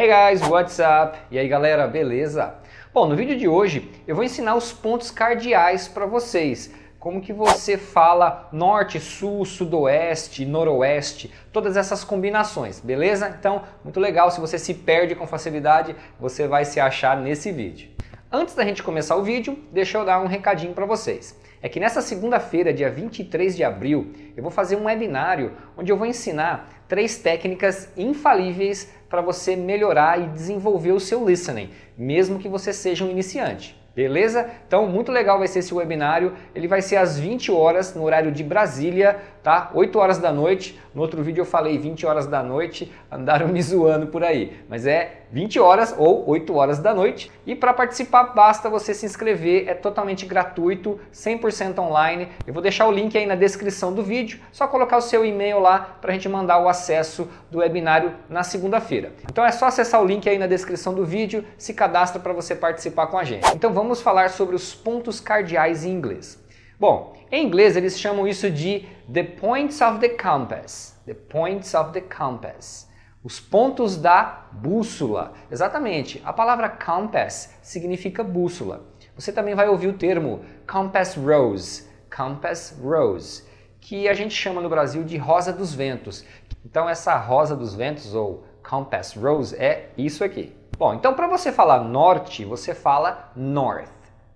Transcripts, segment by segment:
Hey guys, what's up? E aí galera, beleza? Bom, no vídeo de hoje eu vou ensinar os pontos cardeais para vocês. Como que você fala norte, sul, sudoeste, noroeste, todas essas combinações, beleza? Então, muito legal, se você se perde com facilidade, você vai se achar nesse vídeo. Antes da gente começar o vídeo, deixa eu dar um recadinho para vocês é que nessa segunda-feira, dia 23 de abril, eu vou fazer um webinário onde eu vou ensinar três técnicas infalíveis para você melhorar e desenvolver o seu listening, mesmo que você seja um iniciante. Beleza? Então, muito legal vai ser esse webinário. Ele vai ser às 20 horas no horário de Brasília, tá? 8 horas da noite. No outro vídeo eu falei 20 horas da noite, andaram me zoando por aí. Mas é 20 horas ou 8 horas da noite. E para participar, basta você se inscrever, é totalmente gratuito, 100% online. Eu vou deixar o link aí na descrição do vídeo, só colocar o seu e-mail lá para a gente mandar o acesso do webinário na segunda-feira. Então é só acessar o link aí na descrição do vídeo, se cadastra para você participar com a gente. Então vamos falar sobre os pontos cardeais em inglês. Bom, em inglês eles chamam isso de the points of the compass. The points of the compass. Os pontos da bússola. Exatamente. A palavra compass significa bússola. Você também vai ouvir o termo compass rose. Compass rose, que a gente chama no Brasil de rosa dos ventos. Então essa rosa dos ventos ou compass rose é isso aqui. Bom, então para você falar norte, você fala north.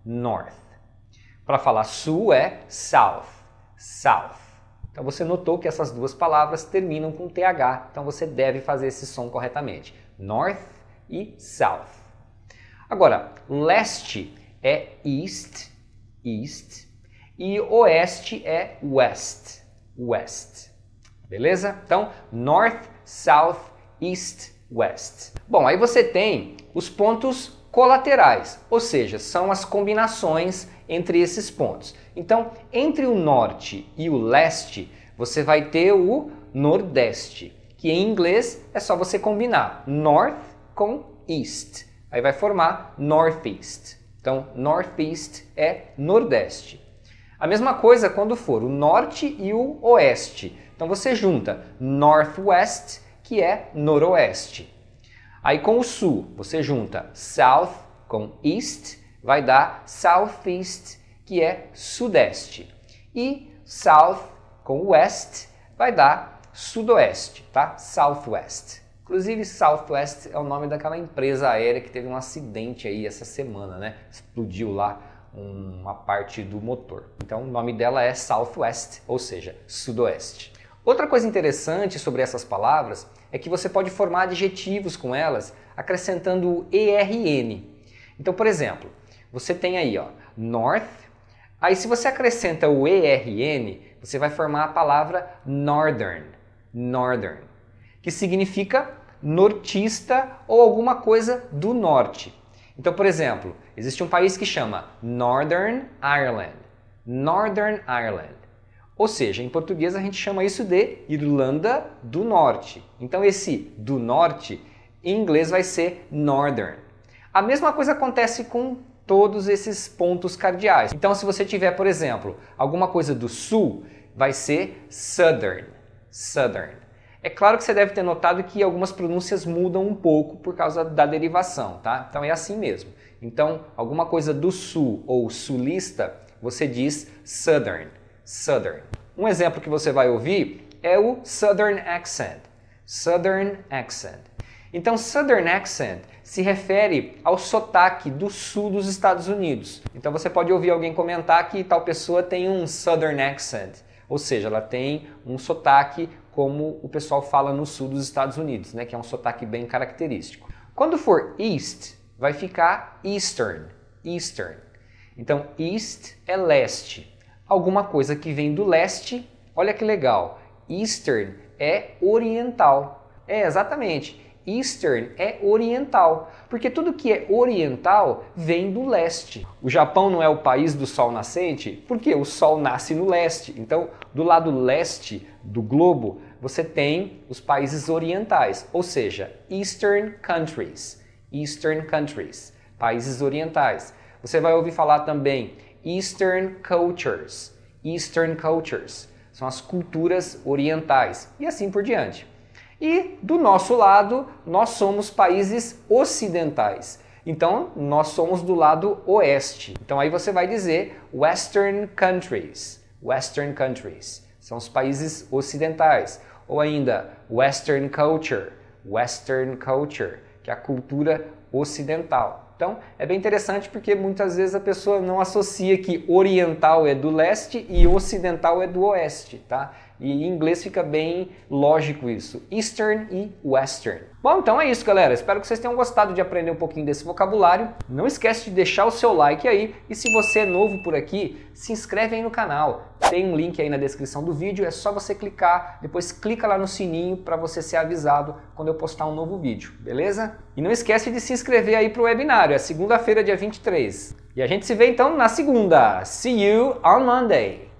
North. Para falar sul é south, south. Então você notou que essas duas palavras terminam com TH, então você deve fazer esse som corretamente. North e south. Agora, leste é east, east, e oeste é west, west. Beleza? Então, north, south, east, west. Bom, aí você tem os pontos Colaterais, ou seja, são as combinações entre esses pontos. Então, entre o norte e o leste, você vai ter o nordeste, que em inglês é só você combinar north com east. Aí vai formar northeast. Então, northeast é nordeste. A mesma coisa quando for o norte e o oeste. Então você junta northwest, que é noroeste, Aí com o sul, você junta south com east, vai dar southeast, que é sudeste. E south com west vai dar sudoeste, tá? Southwest. Inclusive, Southwest é o nome daquela empresa aérea que teve um acidente aí essa semana, né? Explodiu lá uma parte do motor. Então, o nome dela é Southwest, ou seja, sudoeste. Outra coisa interessante sobre essas palavras é que você pode formar adjetivos com elas acrescentando o ERN. Então, por exemplo, você tem aí, ó, north. Aí se você acrescenta o ERN, você vai formar a palavra northern, northern, que significa nortista ou alguma coisa do norte. Então, por exemplo, existe um país que chama Northern Ireland, Northern Ireland. Ou seja, em português a gente chama isso de Irlanda do Norte. Então esse do norte em inglês vai ser northern. A mesma coisa acontece com todos esses pontos cardeais. Então se você tiver, por exemplo, alguma coisa do sul, vai ser southern. Southern. É claro que você deve ter notado que algumas pronúncias mudam um pouco por causa da derivação, tá? Então é assim mesmo. Então, alguma coisa do sul ou sulista, você diz southern. Southern. Um exemplo que você vai ouvir é o Southern accent. Southern accent. Então, Southern accent se refere ao sotaque do sul dos Estados Unidos. Então, você pode ouvir alguém comentar que tal pessoa tem um Southern accent, ou seja, ela tem um sotaque como o pessoal fala no sul dos Estados Unidos, né, que é um sotaque bem característico. Quando for East, vai ficar Eastern, Eastern. Então, East é leste alguma coisa que vem do leste. Olha que legal. Eastern é oriental. É, exatamente. Eastern é oriental, porque tudo que é oriental vem do leste. O Japão não é o país do sol nascente, porque o sol nasce no leste. Então, do lado leste do globo, você tem os países orientais, ou seja, Eastern countries. Eastern countries, países orientais. Você vai ouvir falar também Eastern Cultures. Eastern Cultures são as culturas orientais e assim por diante. E do nosso lado, nós somos países ocidentais. Então, nós somos do lado oeste. Então aí você vai dizer Western countries. Western countries são os países ocidentais. Ou ainda Western culture. Western culture, que é a cultura ocidental. Então, é bem interessante porque muitas vezes a pessoa não associa que oriental é do leste e ocidental é do oeste, tá? E em inglês fica bem lógico isso. Eastern e Western. Bom, então é isso, galera. Espero que vocês tenham gostado de aprender um pouquinho desse vocabulário. Não esquece de deixar o seu like aí. E se você é novo por aqui, se inscreve aí no canal. Tem um link aí na descrição do vídeo, é só você clicar, depois clica lá no sininho para você ser avisado quando eu postar um novo vídeo, beleza? E não esquece de se inscrever aí para o webinário, é segunda-feira, dia 23. E a gente se vê então na segunda. See you on Monday!